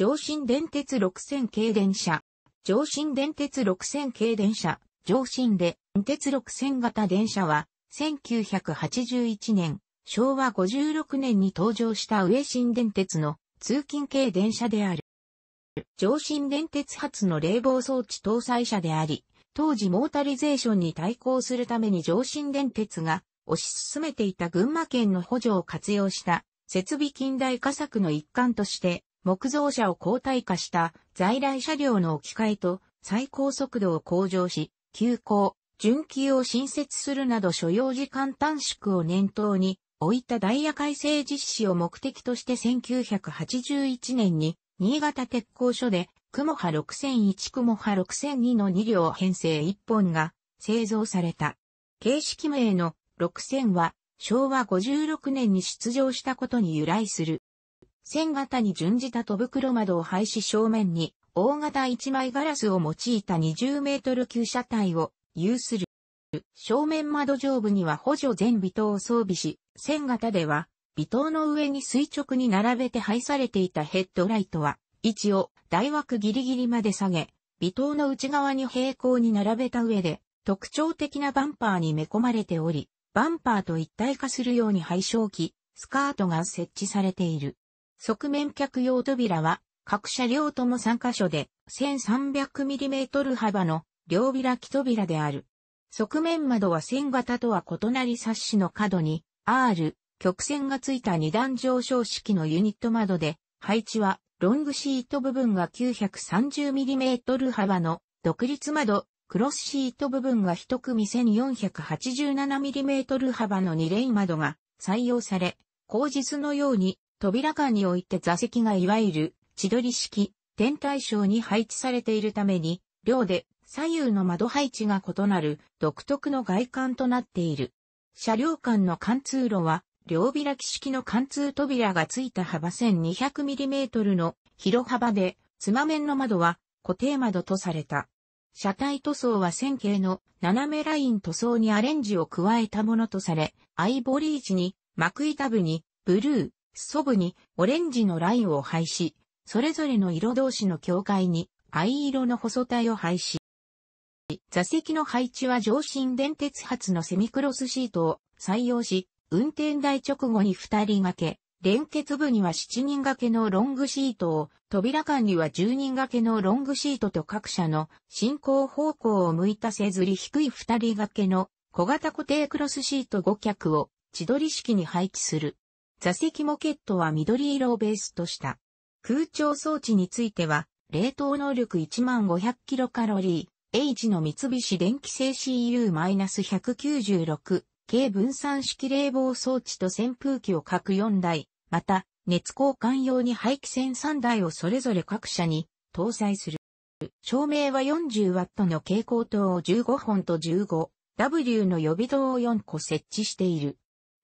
上新電鉄6000系電車。上新電鉄6000系電車。上新電鉄6000型電車は、1981年、昭和56年に登場した上新電鉄の通勤系電車である。上新電鉄発の冷房装置搭載車であり、当時モータリゼーションに対抗するために上新電鉄が推し進めていた群馬県の補助を活用した設備近代化策の一環として木造車を交代化した在来車両の置き換えと最高速度を向上し、急行、準急を新設するなど所要時間短縮を念頭に置いたダイヤ改正実施を目的として1981年に新潟鉄工所で雲波6001雲波6002の2両編成1本が製造された。形式名の6000は昭和56年に出場したことに由来する。線型に準じた戸袋窓を廃止正面に、大型1枚ガラスを用いた20メートル級車体を有する。正面窓上部には補助全微灯を装備し、線型では、微灯の上に垂直に並べて配されていたヘッドライトは、位置を台枠ギリギリまで下げ、微灯の内側に平行に並べた上で、特徴的なバンパーに埋め込まれており、バンパーと一体化するように配色器、スカートが設置されている。側面客用扉は、各車両とも3箇所で、1300mm 幅の両開き扉である。側面窓は線型とは異なり冊子の角に、R、曲線がついた二段上昇式のユニット窓で、配置は、ロングシート部分が 930mm 幅の独立窓、クロスシート部分が一組 1487mm 幅の2レイン窓が採用され、後日のように扉間において座席がいわゆる千鳥式、天体ショーに配置されているために、両で左右の窓配置が異なる独特の外観となっている。車両間の貫通路は、両開き式の貫通扉がついた幅 1200mm の広幅で、妻面の窓は固定窓とされた。車体塗装は線形の斜めライン塗装にアレンジを加えたものとされ、アイボリー地に、幕板部に、ブルー、祖部にオレンジのラインを配し、それぞれの色同士の境界に藍色の細体を配し、座席の配置は上新電鉄発のセミクロスシートを採用し、運転台直後に2人掛け、連結部には7人掛けのロングシートを、扉間には10人掛けのロングシートと各社の進行方向を向いたせずり低い2人掛けの小型固定クロスシート5脚を千鳥り式に配置する。座席モケットは緑色をベースとした。空調装置については、冷凍能力1万500キロカロリー、H の三菱電気製 CU-196 軽分散式冷房装置と扇風機を各4台、また、熱交換用に排気扇3台をそれぞれ各社に搭載する。照明は 40W の蛍光灯を15本と 15W の予備灯を4個設置している。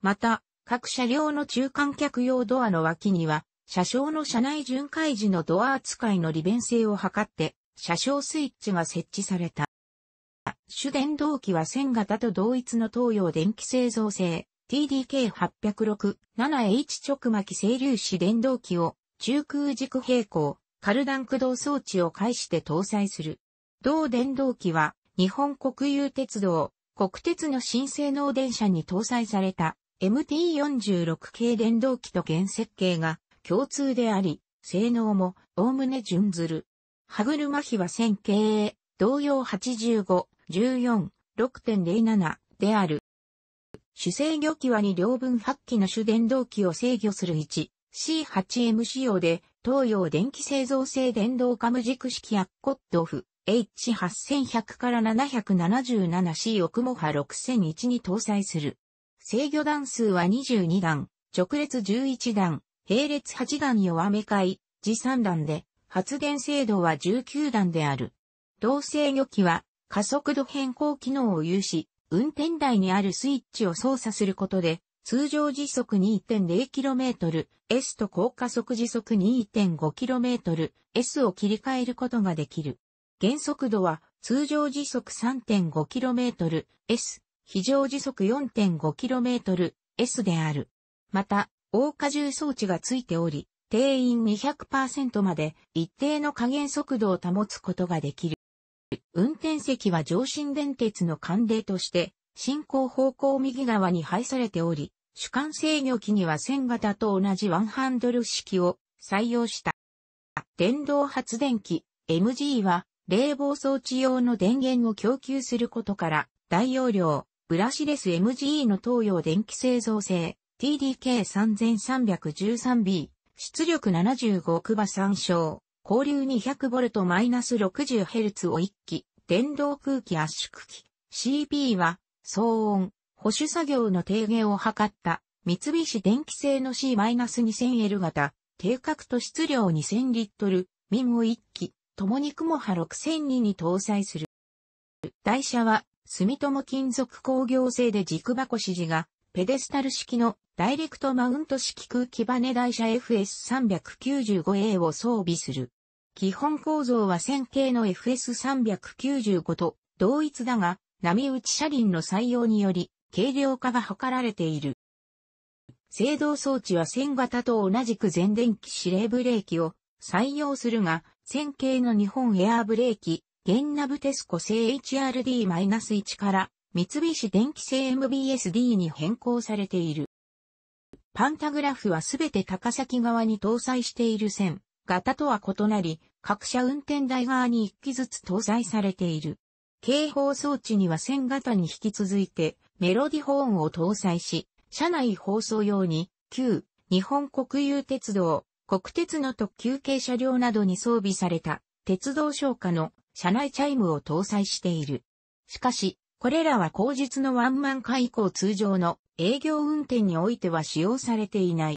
また、各車両の中間客用ドアの脇には、車掌の車内巡回時のドア扱いの利便性を図って、車掌スイッチが設置された。主電動機は線型と同一の東洋電気製造製 TDK806-7H 直巻整粒子電動機を中空軸平行カルダン駆動装置を介して搭載する。同電動機は日本国有鉄道、国鉄の新性能電車に搭載された MT46 系電動機と原設計が共通であり、性能もおおむね準ずる。歯車比は1000系、同様85、14、6.07である。主制御機は2両分8機の主電動機を制御する 1C8M 仕様で、東洋電気製造製電動カム軸式アッコットオフ H8100 から 777C 奥も波6001に搭載する。制御段数は22段、直列11段、並列8段弱め回、次3段で、発電精度は19段である。同制御機は、加速度変更機能を有し、運転台にあるスイッチを操作することで、通常時速 2.0km、S と高加速時速 2.5km、S を切り替えることができる。減速度は通常時速 3.5km、S、非常時速 4.5km、S である。また、大荷重装置がついており、定員200%まで一定の加減速度を保つことができる。運転席は上新電鉄の慣例として、進行方向右側に配されており、主管制御機には線型と同じワンハンドル式を採用した。電動発電機 MG は冷房装置用の電源を供給することから大容量、ブラシレス MGE の東洋電気製造製 TDK3313B 出力75クバ参照交流 200V-60Hz を1機電動空気圧縮機 CB は騒音保守作業の低減を図った三菱電気製の C-2000L 型定格と質量2000リットルミムを1機共に雲波6002に搭載する台車は住友金属工業製で軸箱支持が、ペデスタル式のダイレクトマウント式空気バネ台車 FS395A を装備する。基本構造は線形の FS395 と同一だが、波打ち車輪の採用により、軽量化が図られている。制動装置は線型と同じく前電気指令ブレーキを採用するが、線形の日本エアーブレーキゲンナブテスコ製 HRD-1 から三菱電機製 MBSD に変更されている。パンタグラフはすべて高崎側に搭載している線、型とは異なり、各社運転台側に1機ずつ搭載されている。警報装置には線型に引き続いてメロディホーンを搭載し、車内放送用に旧日本国有鉄道、国鉄の特急系車両などに装備された鉄道消火の車内チャイムを搭載している。しかし、これらは後日のワンマン化以降通常の営業運転においては使用されていない。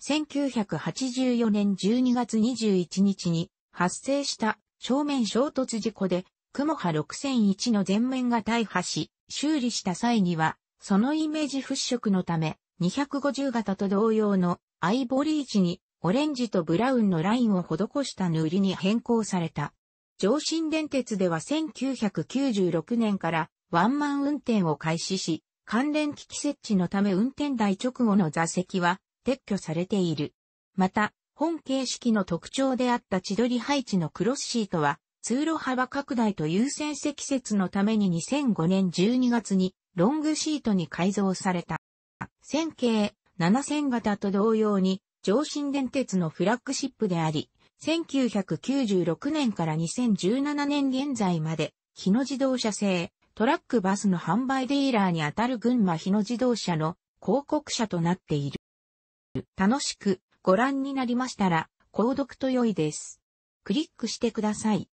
1984年12月21日に発生した正面衝突事故で、雲波6001の全面が大破し、修理した際には、そのイメージ払拭のため、250型と同様のアイボリー地にオレンジとブラウンのラインを施した塗りに変更された。上新電鉄では1996年からワンマン運転を開始し、関連機器設置のため運転台直後の座席は撤去されている。また、本形式の特徴であった千鳥配置のクロスシートは、通路幅拡大と優先積雪のために2005年12月にロングシートに改造された。線形7000型と同様に、上新電鉄のフラッグシップであり、1996年から2017年現在まで、日野自動車製、トラックバスの販売ディーラーにあたる群馬日野自動車の広告車となっている。楽しくご覧になりましたら、購読と良いです。クリックしてください。